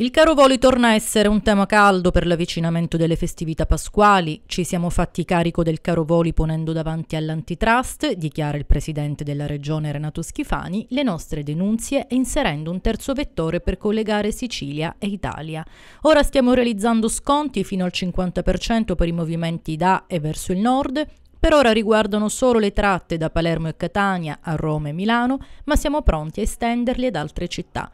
Il caro voli torna a essere un tema caldo per l'avvicinamento delle festività pasquali. Ci siamo fatti carico del caro voli ponendo davanti all'antitrust, dichiara il presidente della regione Renato Schifani, le nostre denunzie e inserendo un terzo vettore per collegare Sicilia e Italia. Ora stiamo realizzando sconti fino al 50% per i movimenti da e verso il nord, per ora riguardano solo le tratte da Palermo e Catania a Roma e Milano, ma siamo pronti a estenderli ad altre città.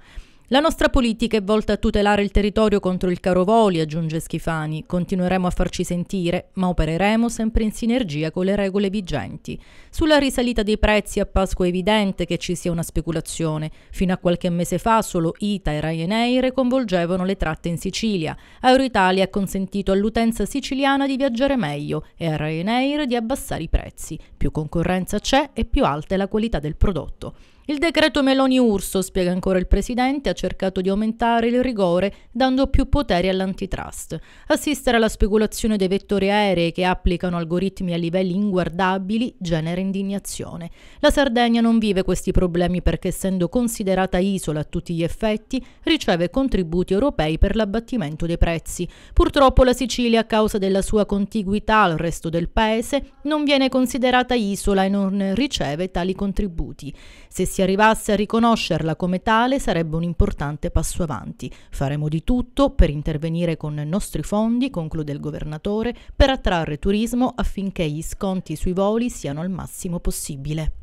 La nostra politica è volta a tutelare il territorio contro il carovoli, aggiunge Schifani. Continueremo a farci sentire, ma opereremo sempre in sinergia con le regole vigenti. Sulla risalita dei prezzi a Pasqua è evidente che ci sia una speculazione. Fino a qualche mese fa solo ITA e Ryanair convolgevano le tratte in Sicilia. Euroitalia ha consentito all'utenza siciliana di viaggiare meglio e a Ryanair di abbassare i prezzi. Più concorrenza c'è e più alta è la qualità del prodotto. Il decreto Meloni-Urso, spiega ancora il Presidente, ha cercato di aumentare il rigore dando più potere all'antitrust. Assistere alla speculazione dei vettori aerei che applicano algoritmi a livelli inguardabili genera indignazione. La Sardegna non vive questi problemi perché essendo considerata isola a tutti gli effetti riceve contributi europei per l'abbattimento dei prezzi. Purtroppo la Sicilia a causa della sua contiguità al resto del paese non viene considerata isola e non riceve tali contributi. Se si arrivasse a riconoscerla come tale sarebbe un importante passo avanti. Faremo di tutto per intervenire con i nostri fondi, conclude il governatore, per attrarre turismo affinché gli sconti sui voli siano al massimo possibile.